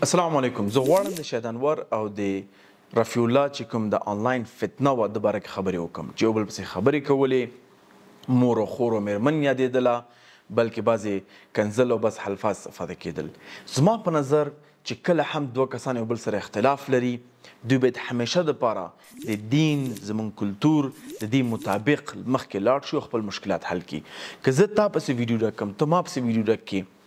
السلام علیکم زه غواړم د شهید انور او د رفیع الله چې کوم د آنلاین فتنه و د باره کې خبرې وکم چې یو بل پسې خبرې کولې مور او خور او مېرمن یادېدله بلکې بعضې کنزل او بس حلفاظ استفاده کېدل زما په نظر چې کله هم دوه کسان یو بل سره اختلاف لري دوی باید همیشه دپاره د دین زمون کلتور د دې مطابق مخکې لاړ شو خپل مشکلات حل کړي که زه تا پسې ویډیو ډک کړم ته ما پسې ویډیو ډک کړې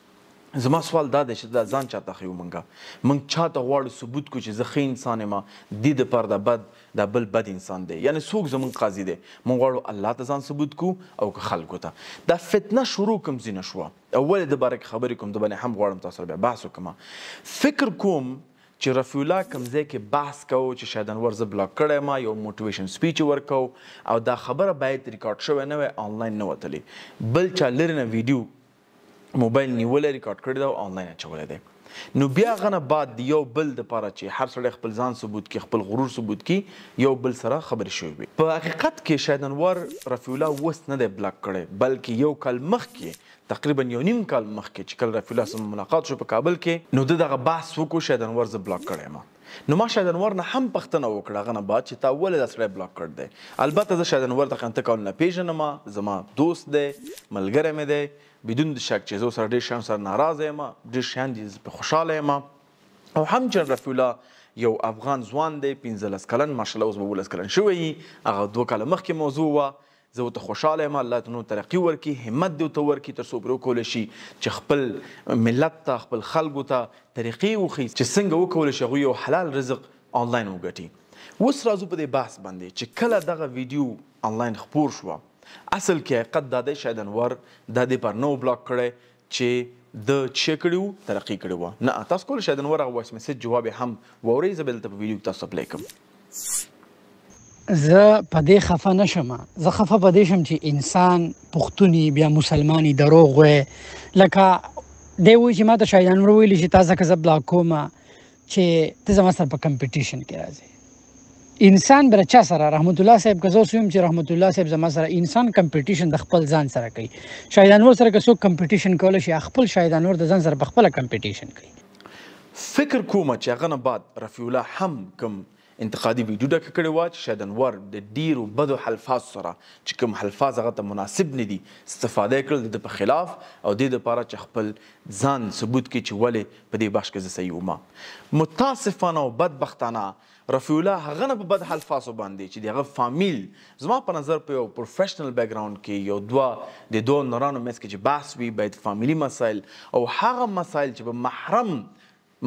زما سوال دا دی چې دا ځان چاته خیو مونږه مونږ چاته غواړو ثبوت کو چې زه ښه انسان یم دې دپاره دا بد دا بل بد انسان دی یعنی څوک زمونږ قاضي دی مونږ غواړو الله ته ځان ثبوت کو او که خلکو ته دا فتنه شروع کوم ځینه شوه اول د باره کې خبرې کوم د باندې هم غواړم تاسو سره بیا بحث وکړم فکر کوم چې رفیع الله کوم ځای کې بحث کوو چې شاید انور زه بلاک کړی ما یو موټیویشن سپیچ ورکو او دا خبره باید ریکارډ شوې نه وای آنلاین نه وتلې بل چا لرې نه ویډیو موبایل نیولې ریکارډ کړی دا آنلاین اچولې ده نو بیا غنه بعد یو بل د پاره چې هر سړی خپل ځان ثبوت کی خپل غرور ثبوت کی یو بل سره خبرې شوې وي په حقیقت کې شاید انور رفیع الله وست نه دی بلاک کړي بلکې یو کال مخکې تقریبا یو نیم کال مخکې چې کله رفیع الله سره ملاقات شو په کابل کې نو دغه بحث وکړو شاید انور ز بلاک کړي ما نو ما شاید انور نه هم پښتنه وکړه غنه بعد چې تا ول د سړی بلاک کړ دی البته زه شاید انور ته کنته کول نه پیژنم زما دوست دی ملګری مې دی بدون د شک چې زه سره ډېر شیان سره ناراضه یم ډېر شیان دي په خوشاله یم او هم جن رفیع الله یو افغان ځوان دی پنځلس کلن ماشاءالله اوس به اوولس کلن شوی هغه دوه کاله مخکې موضوع وه زه ورته خوشحاله یم الله ته نو ترقي ورکړي همت دې ورته ورکړي تر څو پرې وکولی شي چې خپل ملت ته خپل خلکو ته طریقې وښي چې څنګه وکولی شي هغوی یو حلال رزق آنلاین وګټي اوس راځو په دې بحث باندې چې کله دغه ویډیو آنلاین خپور شوه اصل کې حقیقت دا دی شاید انور دا دې پر نو بلاک کړی چې د چې کړي وو ترقي کړې وه نه تاسو کولی شاید انور هغه وایس میسج جواب هم واورئ زه بېلته په ویډیو کې تاسو پلی کوم زه په دې خفه نه شم زه خفه په دې شم چې انسان پښتوني بیا مسلماني دروغ وي لکه دی وایي چې ما ته شاید انور ویلي چې تاسو که زه بلاک کوم چې ته زما سره په کمپټیشن کې راځي انسان بر چا سره رحمت الله صاحب که زوس یم چې رحمت الله صاحب زما سره انسان کمپټیشن د خپل ځان سره کوي شاید انور سره که څوک کمپټیشن کول شي خپل شاید انور د ځان سره خپل کمپټیشن کوي فکر کوم چې هغه نه بعد رفیع الله هم کم انتقادي ویډیو ډکه کړې وه چې شاید انور د ډیرو بدو حلفاظ سره چې کوم حلفاظ هغه ته مناسب نه دي استفاده کړل د په خلاف او د لپاره چې خپل ځان ثبوت کړي چې ولې په دې باش کې صحیح ومه متاسفانه او بدبختانه رفیع الله هغه نه په بد حلفاظو باندې چې دغه فامیل زما په نظر په یو پروفیشنل بیک ګراوند کې یو دوا د دوه نرانو مېس کې چې بحث وي باید فامیلی مسایل او هغه مسایل چې په محرم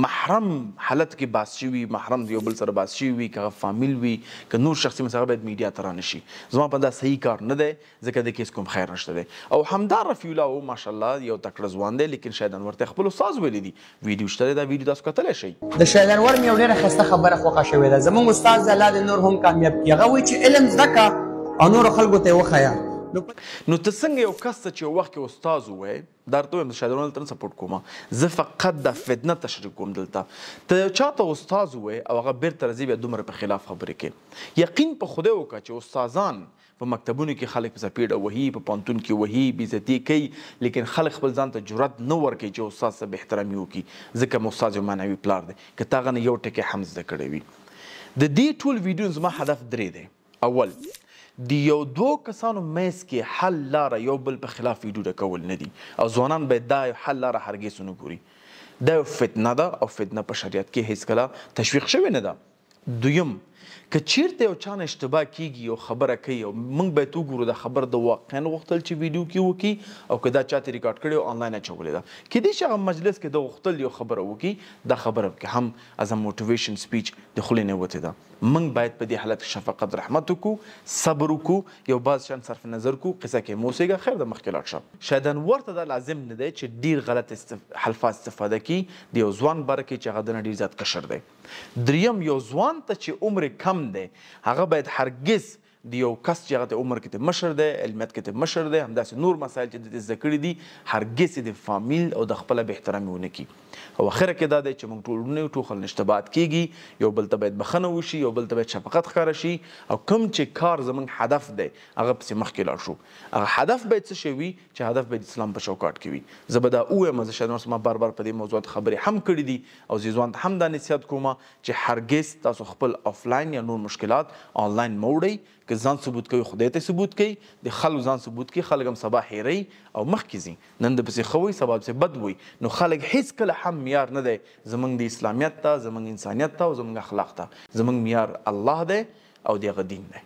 محرم حالت کې باس شوی محرم دی یو بل سره باس شوی که فامیل وي که نور شخصي مسله باید میډیا ته رانشي زما په دا صحیح کار نه دی ځکه د کیس کوم خیر نشته دی او همدا رفیع الله او ماشاءالله یو تکړه ځوان دی لیکن شاید انور ته خپل استاد ویلی دی ویډیو شته دا ویډیو تاسو کتلی شئ د شاید انور مې یو ډېره ښایسته خبره خوښه شوې ده زموږ استاد الله دې نور هم کامیاب کړي هغه وایي چې علم زده او نور خلکو ته وښیه نو ته څنګه یو کس چې وخت کې استاد وې در ته هم شاګردانو تر سپورټ کوم زه فقط د فتنه تشریح کوم دلته ته چاته استاد وې او هغه بیرته راځي بیا دومره په خلاف خبرې کوي یقین په خوده وکړه چې استادان په مکتبونو کې خلک په سپیډه وهي په پانتون کې وهي بیزتی کوي لیکن خلک خپل ځان ته جرأت نه ورکوي چې استاد سره به احترامي وکړي ځکه استاد یو معنوي پلار دی که تا غنه یو ټکی حمز د کړی وي د دې ټول ویډیو زما هدف درې دی اول د یو دوه کسانو مېس کې حل لار یو بل په خلاف ډوډه کول نه دي او ځوانان به دا حل لار هرګز نه ګوري دا فتنه ده او فتنه په شریعت کې هیڅ کله تشویق شوی نه ده دویم که چیرته یو چانه اشتباه کیږي یو خبره کوي موږ به تو ګورو د خبر د واقعا وختل چې ویډیو کې وکی او کدا چاته ریکارډ کړي آنلاین چولې دا کې دي چې مجلس کې د وختل یو خبره وکی د خبره کې هم از ا موټیویشن سپیچ د خلې نه وته دا موږ باید په دې حالت شفقت رحمت کو صبر کو یو باز شان صرف نظر کو قصه کې موسیقه خیر د مخکلات شپ شایدن ورته دا لازم نه دی چې ډیر غلط الفاظ استفاده کی دی ځوان بر کې چې غدن ډیر زیات کشر دی دریم یو ځوان ته چې عمر کم دی هغه باید هرگز د یو کس چې هغه عمر کې ته مشر دی علمیت کې ته مشر دی همداسې نور مسایل چې د زده کړي دي هرګز د فامیل او د خپل به احترام ونه کی او اخر کې دا دی چې موږ ټول نه ټوخل نشته بات کیږي یو بل ته باید بخنه وشي یو بل ته باید شفقت ښکار شي او کم چې کار زمون هدف دی هغه پسې مخکې لاړ شو هغه هدف باید څه شوي چې هدف باید اسلام په چوکاټ کې وي زه به دا ووایم زه شاید نور ما بار بار په دې موضوع خبرې هم کړې دي او زه ځوان هم دا نصیحت کوم چې هرګز تاسو خپل افلاین یا نور مشکلات آنلاین موړئ که ځان ثبوت کوي خدای ته ثبوت کوي د خلکو ځان ثبوت کوي خلک هم سبا حیري او مخکې ځي نن د پسې ښه وي سبا پسې بد وي نو خلک هیڅکله هم معیار نه دی زموږ د اسلامیت ته زموږ انسانیت ته او زموږ اخلاق ته زموږ معیار الله دی او د هغه دین دی